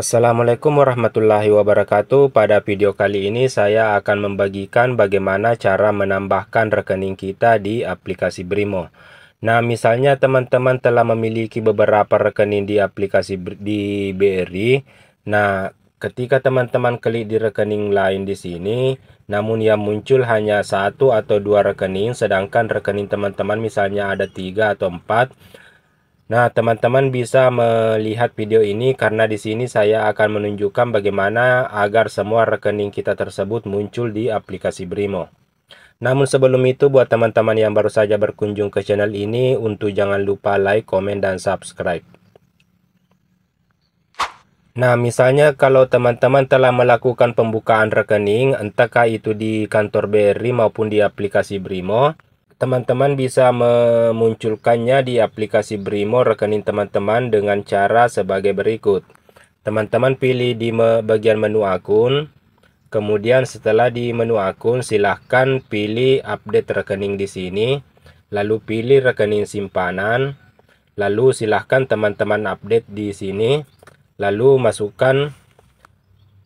Assalamualaikum warahmatullahi wabarakatuh Pada video kali ini saya akan membagikan bagaimana cara menambahkan rekening kita di aplikasi Brimo Nah misalnya teman-teman telah memiliki beberapa rekening di aplikasi di BRI Nah ketika teman-teman klik di rekening lain di sini Namun yang muncul hanya satu atau dua rekening Sedangkan rekening teman-teman misalnya ada tiga atau empat Nah, teman-teman bisa melihat video ini karena di sini saya akan menunjukkan bagaimana agar semua rekening kita tersebut muncul di aplikasi Brimo. Namun sebelum itu buat teman-teman yang baru saja berkunjung ke channel ini untuk jangan lupa like, komen, dan subscribe. Nah, misalnya kalau teman-teman telah melakukan pembukaan rekening, entahkah itu di kantor BRI maupun di aplikasi Brimo, teman-teman bisa memunculkannya di aplikasi Brimo rekening teman-teman dengan cara sebagai berikut. Teman-teman pilih di bagian menu akun. Kemudian setelah di menu akun silahkan pilih update rekening di sini. Lalu pilih rekening simpanan. Lalu silahkan teman-teman update di sini. Lalu masukkan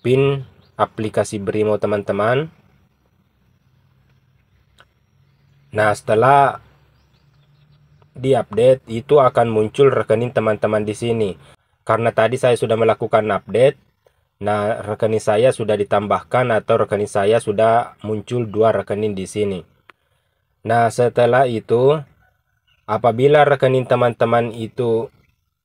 PIN aplikasi Brimo teman-teman. Nah, setelah di-update itu akan muncul rekening teman-teman di sini. Karena tadi saya sudah melakukan update, nah rekening saya sudah ditambahkan atau rekening saya sudah muncul dua rekening di sini. Nah, setelah itu apabila rekening teman-teman itu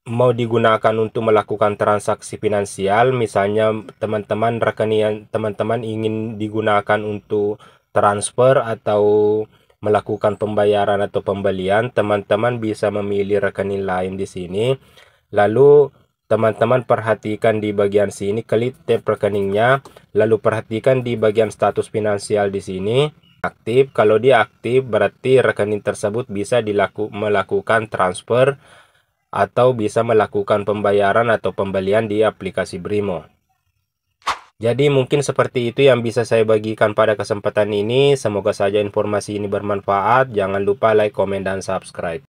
mau digunakan untuk melakukan transaksi finansial, misalnya teman-teman rekening teman-teman ingin digunakan untuk transfer atau melakukan pembayaran atau pembelian, teman-teman bisa memilih rekening lain di sini. Lalu teman-teman perhatikan di bagian sini klik tab rekeningnya, lalu perhatikan di bagian status finansial di sini aktif. Kalau dia aktif berarti rekening tersebut bisa dilaku melakukan transfer atau bisa melakukan pembayaran atau pembelian di aplikasi Brimo. Jadi mungkin seperti itu yang bisa saya bagikan pada kesempatan ini. Semoga saja informasi ini bermanfaat. Jangan lupa like, komen, dan subscribe.